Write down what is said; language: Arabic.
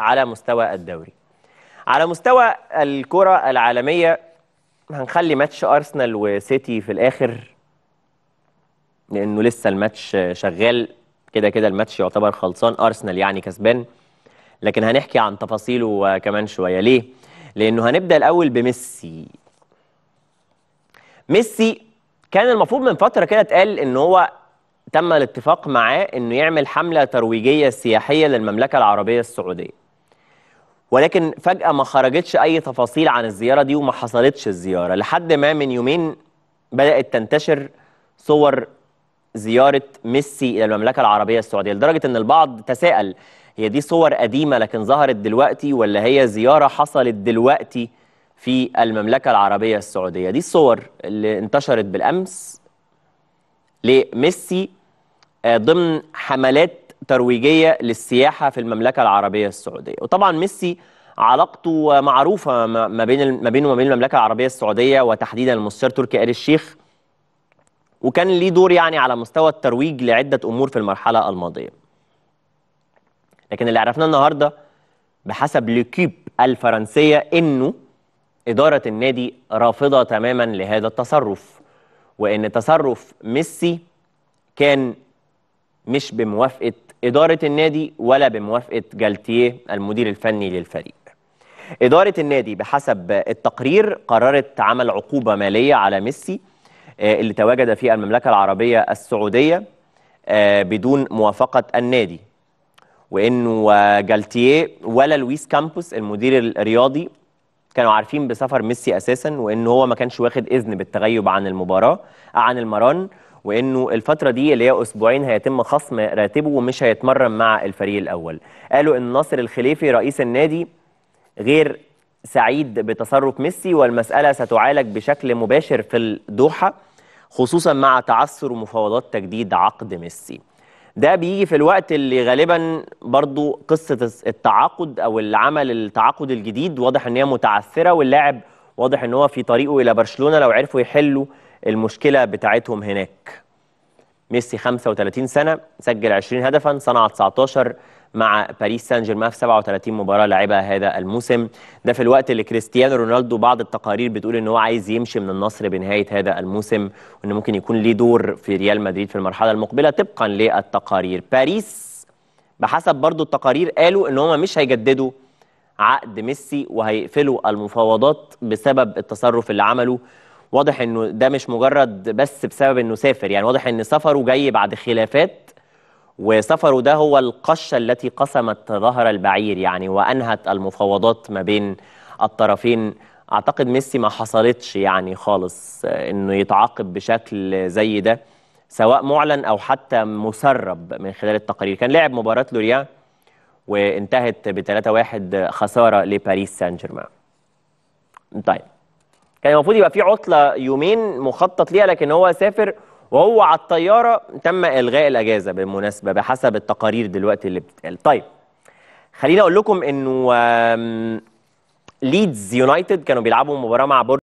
على مستوى الدوري على مستوى الكرة العالمية هنخلي ماتش أرسنال وسيتي في الآخر لأنه لسه الماتش شغال كده كده الماتش يعتبر خلصان أرسنال يعني كسبان لكن هنحكي عن تفاصيله كمان شوية ليه؟ لأنه هنبدأ الأول بميسي ميسي كان المفروض من فترة كده اتقال إن هو تم الاتفاق معاه إنه يعمل حملة ترويجية سياحية للمملكة العربية السعودية ولكن فجأة ما خرجتش أي تفاصيل عن الزيارة دي وما حصلتش الزيارة لحد ما من يومين بدأت تنتشر صور زيارة ميسي إلى المملكة العربية السعودية لدرجة أن البعض تساءل هي دي صور قديمة لكن ظهرت دلوقتي ولا هي زيارة حصلت دلوقتي في المملكة العربية السعودية دي الصور اللي انتشرت بالأمس لميسي آه، ضمن حملات ترويجيه للسياحه في المملكه العربيه السعوديه وطبعا ميسي علاقته معروفه ما بين ما بينه وما بين المملكه العربيه السعوديه وتحديدا المستشار تركي آل الشيخ وكان ليه دور يعني على مستوى الترويج لعده امور في المرحله الماضيه لكن اللي عرفناه النهارده بحسب ليكيب الفرنسيه انه اداره النادي رافضه تماما لهذا التصرف وان تصرف ميسي كان مش بموافقه اداره النادي ولا بموافقه جالتيه المدير الفني للفريق. اداره النادي بحسب التقرير قررت عمل عقوبه ماليه على ميسي آه، اللي تواجد في المملكه العربيه السعوديه آه، بدون موافقه النادي. وانه جالتيه ولا لويس كامبوس المدير الرياضي كانوا عارفين بسفر ميسي اساسا وان هو ما كانش واخد اذن بالتغيب عن المباراه عن المران وانه الفتره دي اللي هي اسبوعين هيتم خصم راتبه ومش هيتمرن مع الفريق الاول قالوا ان ناصر الخليفي رئيس النادي غير سعيد بتصرف ميسي والمساله ستعالج بشكل مباشر في الدوحه خصوصا مع تعثر مفاوضات تجديد عقد ميسي ده بيجي في الوقت اللي غالبا برضو قصة التعاقد أو العمل التعاقد الجديد واضح أن هي متعثرة واللاعب واضح أن هو في طريقه إلى برشلونة لو عرفوا يحلوا المشكله بتاعتهم هناك ميسي 35 سنه سجل 20 هدفا صنع 19 مع باريس سان جيرمان في 37 مباراه لعبها هذا الموسم ده في الوقت اللي كريستيانو رونالدو بعض التقارير بتقول ان هو عايز يمشي من النصر بنهايه هذا الموسم وان ممكن يكون ليه دور في ريال مدريد في المرحله المقبله طبقا للتقارير باريس بحسب برضو التقارير قالوا ان هم مش هيجددوا عقد ميسي وهيقفلوا المفاوضات بسبب التصرف اللي عمله واضح انه ده مش مجرد بس بسبب انه سافر يعني واضح ان سفره جاي بعد خلافات وسفره ده هو القشه التي قسمت ظهر البعير يعني وانهت المفاوضات ما بين الطرفين اعتقد ميسي ما حصلتش يعني خالص انه يتعاقب بشكل زي ده سواء معلن او حتى مسرب من خلال التقارير كان لعب مباراه لوريا وانتهت ب 3-1 خساره لباريس سان جيرمان طيب كان المفروض يبقى في عطله يومين مخطط ليها لكن هو سافر وهو على الطياره تم الغاء الاجازه بالمناسبه بحسب التقارير دلوقتي اللي بتتقال طيب خليني اقول لكم انه ليدز يونايتد كانوا بيلعبوا مباراه مع بورد